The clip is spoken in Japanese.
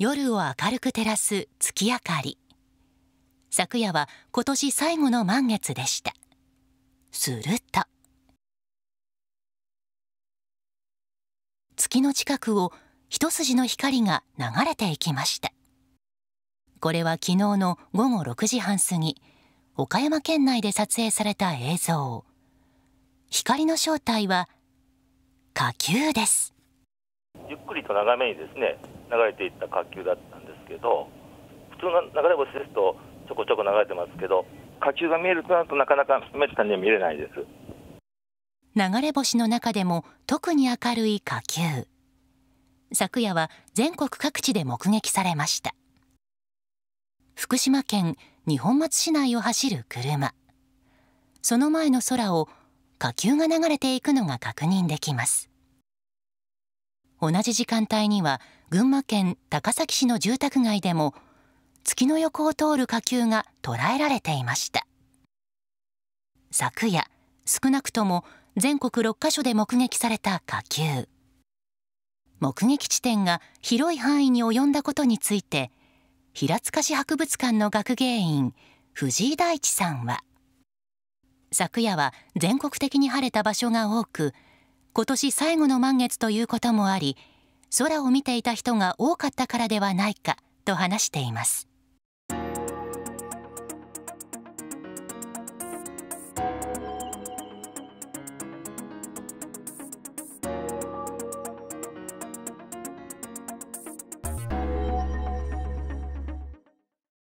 夜を明るく照らす月明かり昨夜は今年最後の満月でしたすると月の近くを一筋の光が流れていきましたこれは昨日の午後6時半過ぎ岡山県内で撮影された映像光の正体は火球ですゆっくりと長めにですね流れていった火球だったんですけど普通の流れ星ですとちょこちょこ流れてますけど火球が見えるとなるとなかなかめったに見れないです流れ星の中でも特に明るい火球昨夜は全国各地で目撃されました福島県二本松市内を走る車その前の空を火球が流れていくのが確認できます同じ時間帯には群馬県高崎市の住宅街でも月の横を通る火球が捉えられていました昨夜少なくとも全国6カ所で目撃された火球目撃地点が広い範囲に及んだことについて平塚市博物館の学芸員藤井大地さんは昨夜は全国的に晴れた場所が多く今年最後の満月ということもあり空を見ていた人が多かったからではないかと話しています。